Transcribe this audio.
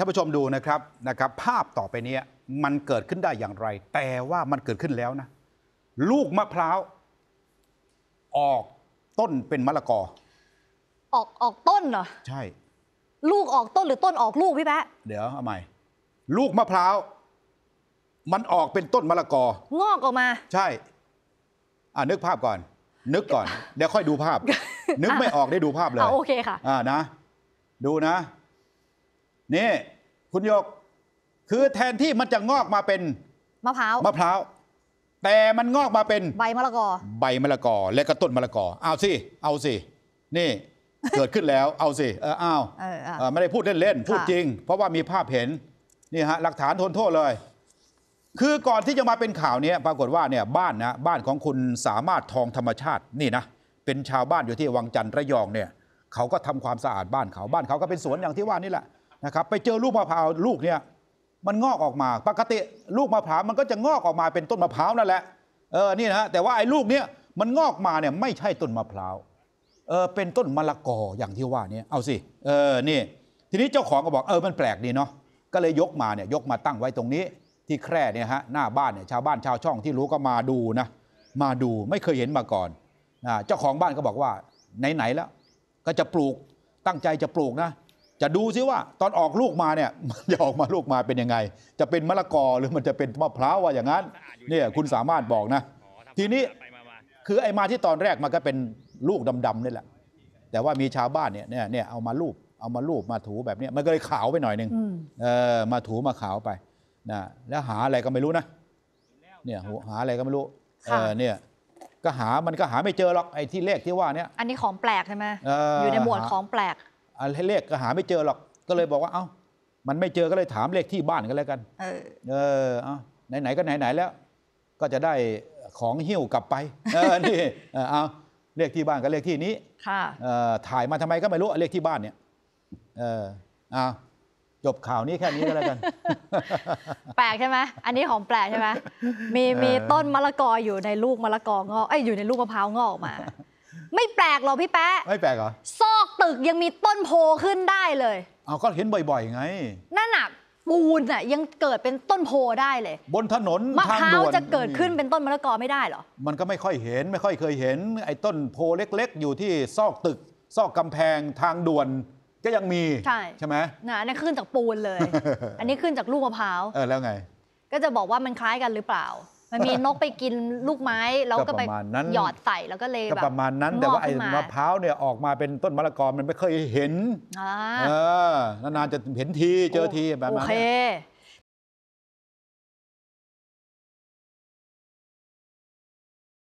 านผู้ชมดูนะครับนะครับ ภาพต่อไปนี้มันเกิดขึ้นได้อย่างไร แต่ว่ามันเกิดขึ้นแล้วนะ ลูกมะพร้าว ออกต้นเป็นมะละกอ ออกออกต้นเหรอ ใช่ ลูกออกต้นหรือต้นออกลูกพี่แปะเดี๋ยวเอาใหม่ ลูกมะพร้าว มันออกเป็นต้นมะละกองอกออกมา ใช่อ่านึกภาพก่อน นึกก่อนเดี๋ยวค่อยดูภาพ นึกไม่ออกได้ดูภาพเลยโอเคค่ะอ่านะดูนะนี่คุณโยกคือแทนที่มันจะงอกมาเป็นมะพร้าวมะพร้าวแต่มันงอกมาเป็นใบมะละกอใบมะละกอและกระต้นมะละกอเอาสิเอาสิ นี่เกิดขึ้นแล้วเอาสิเออเอาไม่ได้พูดเล่นๆพูดจริง เพราะว่ามีภาพเห็นนี่ฮะหลักฐานทนโทษเลย คือก่อนที่จะมาเป็นข่าวนี้ปรากฏว่าเนี่ยบ้านนะบ้านของคุณสามารถทองธรรมชาตินี่นะเป็นชาวบ้านอยู่ที่วังจันทร์ระยองเนี่ย เขาก็ทำความสะอาดบ้านเขาบ้านเขาก็เป็นสวนอย่างที่ว่านี่แหละนะครับไปเจอลูกมะพร้าวลูกเนี่ยมันงอกออกมาปกติลูกมะพร้าวมันก็จะงอกออกมาเป็นต้นมะพร้าวนั่นแหละเออนี่นะแต่ว่าไอ้ลูกเนี่ยมันงอกมาเนี่ยไม่ใช่ต้นมะพร้าวเออเป็นต้นมะละกออย่างที่ว่านี่เอาสิเออนี่ ทีนี้เจ้าของก็บอกเออมันแปลกดีเนาะก็เลยยกมาเนี่ยยกมาตั้งไว้ตรงนี้ที่แคร่เนี่ยฮะหน้าบ้านเนี่ยชาวบ้านชาวช่องที่รู้ก็มาดูนะมาดูไม่เคยเห็นมาก่อนนะเจ้าของบ้านก็บอกว่าไหนๆแล้วก็จะปลูกตั้งใจจะปลูกนะจะดูซิว่าตอนออกลูกมาเนี่ยมันจะออกมาลูกมาเป็นยังไง จะเป็นมะละกอหรือมันจะเป็นมะพร้าวว่าอย่างนั้น เนี่ยคุณสามารถบอกนะ ทีนี้คือไอ้มาที่ตอนแรกมันก็เป็นลูกดำๆนี่แหละ แต่ว่ามีชาวบ้านเนี่ยเนี่ยเอามาลูบเอามาลูบมาถูแบบนี้มันก็เลยขาวไปหน่อยนึงเออมาถูมาขาวไปนะ แล้วหาอะไรก็ไม่รู้นะ เนี่ยหาอะไรก็ไม่รู้เออเนี่ย ก็หามันก็หาไม่เจอหรอกไอ้ที่เลขที่ว่าเนี่ยอันนี้ของแปลกใช่ไหมอยู่ในหมวดของแปลกะไรเลขก็หาไม่เจอหรอกก็เลยบอกว่า เอ้ามันไม่เจอก็เลยถามเลขที่บ้านกันแล้วกันเออเออเอาไหนๆก็ไหนๆแล้ว ก็จะได้ของหิ้วกลับไป เออนี่เอาเลขที่บ้านกับเลขที่นี้ค่ะเออถ่ายมาทำไมก็ไม่รู้เลขที่บ้านเนี่ยเออเอาจบข่าวนี้แค่นี้ก็แล้วกัน แปลกใช่ไหมอันนี้ของแปลกใช่ไหมมีมีต้นมะละกออยู่ในลูกมะละกองอกเอ้ยอยู่ในลูกมะพร้าวงอกออกมาไม่แปลกหรอกพี่แป๊ะไม่แปลกเหรอโตึกยังมีต้นโพขึ้นได้เลย เอาก็เห็นบ่อยๆไง นั่นอะปูนน่ะยังเกิดเป็นต้นโพได้เลย บนถนนมะทางพร้าวด่วนจะเกิดขึ้นเป็นต้นมะละกอไม่ได้เหรอ มันก็ไม่ค่อยเห็นไม่ค่อยเคยเห็น ไอ้ต้นโพเล็กๆ อยู่ที่ซอกตึกซอกกำแพงทางด่วน ก็ยังมีใช่ ใช่ไหมนะอันนี้ขึ้นจากปูนเลย อันนี้ขึ้นจากลูกมะพร้าวเออแล้วไง ก็จะบอกว่ามันคล้ายกันหรือเปล่ามันมีนกไปกินลูกไม้ แล้วก็ไปหยอดใส่แล้วก็เลยแบบประมาณนั้น แต่ว่าไอ้มะพร้าวเนี่ยออกมาเป็นต้นมะละกอมันไม่เคยเห็นนานๆ จะเห็นที เจอทีแบบนั้น